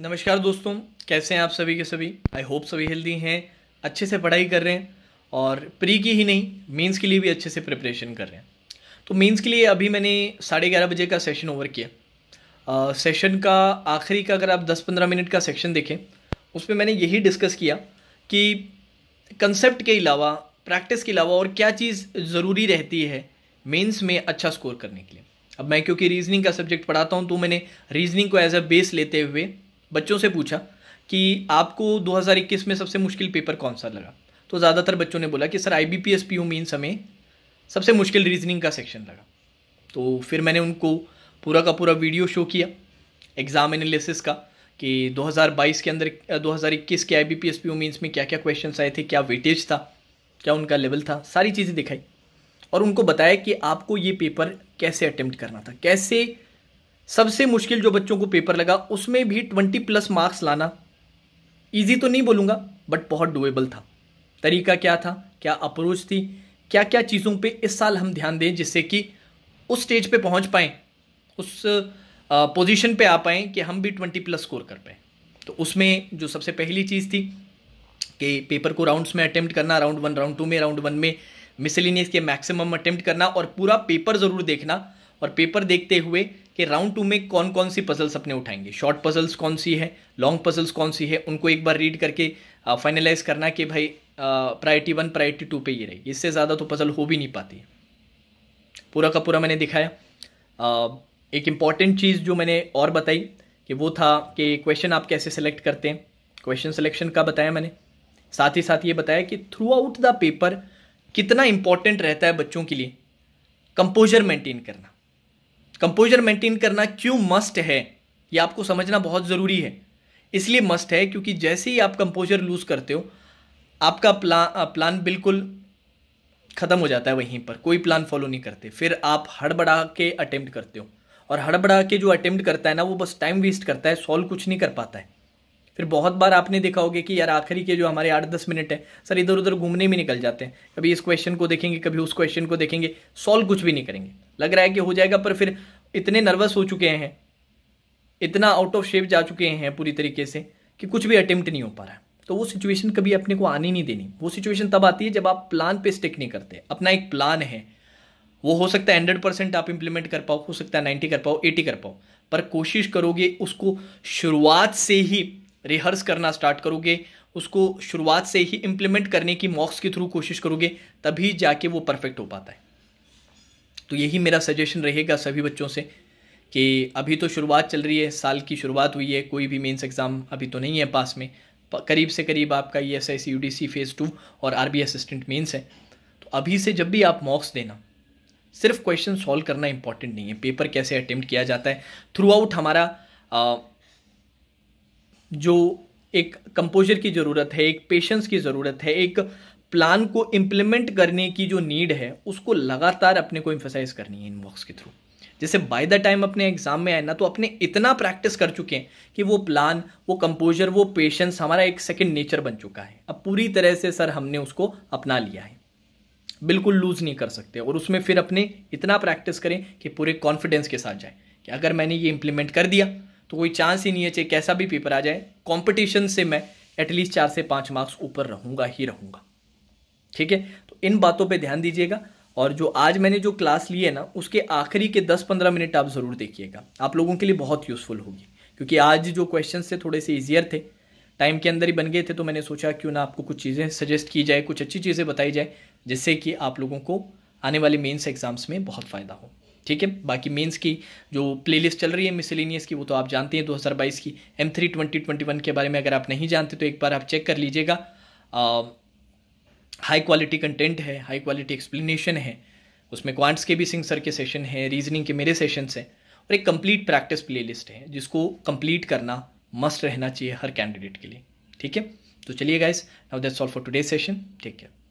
नमस्कार दोस्तों कैसे हैं आप सभी के सभी आई होप सभी हेल्दी हैं अच्छे से पढ़ाई कर रहे हैं और प्री की ही नहीं मेंस के लिए भी अच्छे से प्रिपरेशन कर रहे हैं तो मेंस के लिए अभी मैंने साढ़े ग्यारह बजे का सेशन ओवर किया सेशन का आखिरी का अगर आप दस पंद्रह मिनट का सेक्शन देखें उसमें मैंने यही डिस्कस किया कि कंसेप्ट के अलावा प्रैक्टिस के अलावा और क्या चीज़ ज़रूरी रहती है मेंस में अच्छा स्कोर करने के लिए अब मैं क्योंकि रीजनिंग का सब्जेक्ट पढ़ाता हूँ तो मैंने रीजनिंग को एज अ बेस लेते हुए बच्चों से पूछा कि आपको 2021 में सबसे मुश्किल पेपर कौन सा लगा तो ज़्यादातर बच्चों ने बोला कि sir I B P S P U mains हमें सबसे मुश्किल रीजनिंग का सेक्शन लगा तो फिर मैंने उनको पूरा का पूरा वीडियो शो किया एग्ज़ाम एनालिसिस का कि 2022 के अंदर 2021 के I B P S P U mains में क्या क्या क्वेश्चन आए थे क्या वेटेज था क्या उनका लेवल था सारी चीज़ें दिखाई और उनको बताया कि आपको ये पेपर कैसे अटैम्प्ट करना था कैसे सबसे मुश्किल जो बच्चों को पेपर लगा उसमें भी ट्वेंटी प्लस मार्क्स लाना ईजी तो नहीं बोलूंगा बट बहुत डुएबल था तरीका क्या था क्या अप्रोच थी क्या क्या चीज़ों पे इस साल हम ध्यान दें जिससे कि उस स्टेज पे पहुंच पाए उस पोजीशन पे आ पाएँ कि हम भी ट्वेंटी प्लस स्कोर कर पाए तो उसमें जो सबसे पहली चीज़ थी कि पेपर को राउंड्स में अटैम्प्ट करना राउंड वन राउंड टू में राउंड वन में मिसलिनियस के मैक्सिमम अटैम्प्ट करना और पूरा पेपर ज़रूर देखना और पेपर देखते हुए कि राउंड टू में कौन कौन सी पजल्स अपने उठाएंगे शॉर्ट पजल्स कौन सी है लॉन्ग पजल्स कौन सी है उनको एक बार रीड करके फाइनलाइज करना कि भाई प्रायोरिटी वन प्रायोरिटी टू पे ये रही इससे ज़्यादा तो पजल हो भी नहीं पाती पूरा का पूरा मैंने दिखाया एक इम्पॉर्टेंट चीज़ जो मैंने और बताई कि वो था कि क्वेश्चन आप कैसे सेलेक्ट करते हैं क्वेश्चन सिलेक्शन का बताया मैंने साथ ही साथ ये बताया कि थ्रू आउट द पेपर कितना इम्पॉर्टेंट रहता है बच्चों के लिए कंपोजर मेंटेन करना कंपोजर मेंटेन करना क्यों मस्ट है ये आपको समझना बहुत ज़रूरी है इसलिए मस्ट है क्योंकि जैसे ही आप कंपोजर लूज़ करते हो आपका प्लान प्लान बिल्कुल ख़त्म हो जाता है वहीं पर कोई प्लान फॉलो नहीं करते फिर आप हड़बड़ा के अटेम्प्ट करते हो और हड़बड़ा के जो अटेम्प्ट करता है ना वो बस टाइम वेस्ट करता है सॉल्व कुछ नहीं कर पाता है फिर बहुत बार आपने देखा होगा कि यार आखिरी के जो हमारे आठ दस मिनट है सर इधर उधर घूमने में निकल जाते हैं कभी इस क्वेश्चन को देखेंगे कभी उस क्वेश्चन को देखेंगे सॉल्व कुछ भी नहीं करेंगे लग रहा है कि हो जाएगा पर फिर इतने नर्वस हो चुके हैं इतना आउट ऑफ शेप जा चुके हैं पूरी तरीके से कि कुछ भी अटेम्प्ट नहीं हो पा रहा है तो वो सिचुएशन कभी अपने को आनी नहीं देनी वो सिचुएशन तब आती है जब आप प्लान पे स्टिक नहीं करते अपना एक प्लान है वो हो सकता है हंड्रेड परसेंट आप इंप्लीमेंट कर पाओ हो सकता है नाइन्टी कर पाओ एटी कर पाओ पर कोशिश करोगे उसको शुरुआत से ही रिहर्स करना स्टार्ट करोगे उसको शुरुआत से ही इंप्लीमेंट करने की मॉक्स के थ्रू कोशिश करोगे तभी जाके वो परफेक्ट हो पाता है तो यही मेरा सजेशन रहेगा सभी बच्चों से कि अभी तो शुरुआत चल रही है साल की शुरुआत हुई है कोई भी मेंस एग्ज़ाम अभी तो नहीं है पास में करीब से करीब आपका E S I C U D C phase two और आर बी असिस्टेंट मेन्स है तो अभी से जब भी आप मॉक्स देना सिर्फ क्वेश्चन सॉल्व करना इंपॉर्टेंट नहीं है पेपर कैसे अटेम्प्ट किया जाता है थ्रू आउट हमारा आ, जो एक कंपोजर की ज़रूरत है एक पेशेंस की ज़रूरत है एक प्लान को इम्प्लीमेंट करने की जो नीड है उसको लगातार अपने को इम्फोसाइज करनी है इन वॉक्स के थ्रू जैसे बाय द टाइम अपने एग्जाम में आए ना तो अपने इतना प्रैक्टिस कर चुके हैं कि वो प्लान वो कंपोजर वो पेशेंस हमारा एक सेकेंड नेचर बन चुका है अब पूरी तरह से सर हमने उसको अपना लिया है बिल्कुल लूज़ नहीं कर सकते और उसमें फिर अपने इतना प्रैक्टिस करें कि पूरे कॉन्फिडेंस के साथ जाए कि अगर मैंने ये इम्प्लीमेंट कर दिया तो कोई चांस ही नहीं है चाहे कैसा भी पेपर आ जाए कॉम्पिटिशन से मैं एटलीस्ट चार से पाँच मार्क्स ऊपर रहूँगा ही रहूँगा ठीक है तो इन बातों पे ध्यान दीजिएगा और जो आज मैंने जो क्लास ली है ना उसके आखिरी के 10-15 मिनट आप ज़रूर देखिएगा आप लोगों के लिए बहुत यूज़फुल होगी क्योंकि आज जो क्वेश्चन थे थोड़े से ईजियर थे टाइम के अंदर ही बन गए थे तो मैंने सोचा क्यों ना आपको कुछ चीज़ें सजेस्ट की जाए कुछ अच्छी चीज़ें बताई जाए जिससे कि आप लोगों को आने वाले मेन्स एग्ज़ाम्स में बहुत फ़ायदा हो ठीक है बाकी मेंस की जो प्लेलिस्ट चल रही है मिसलिनियस की वो तो आप जानते हैं 2022 की M three twenty twenty one के बारे में अगर आप नहीं जानते तो एक बार आप चेक कर लीजिएगा हाई क्वालिटी कंटेंट है हाई क्वालिटी एक्सप्लेनेशन है उसमें क्वांट्स के भी सिंह सर के सेशन हैं रीजनिंग के मेरे सेशंस हैं और एक कंप्लीट प्रैक्टिस प्लेलिस्ट है जिसको कंप्लीट करना मस्ट रहना चाहिए हर कैंडिडेट के लिए ठीक है तो चलिए guys now that's all for today session take care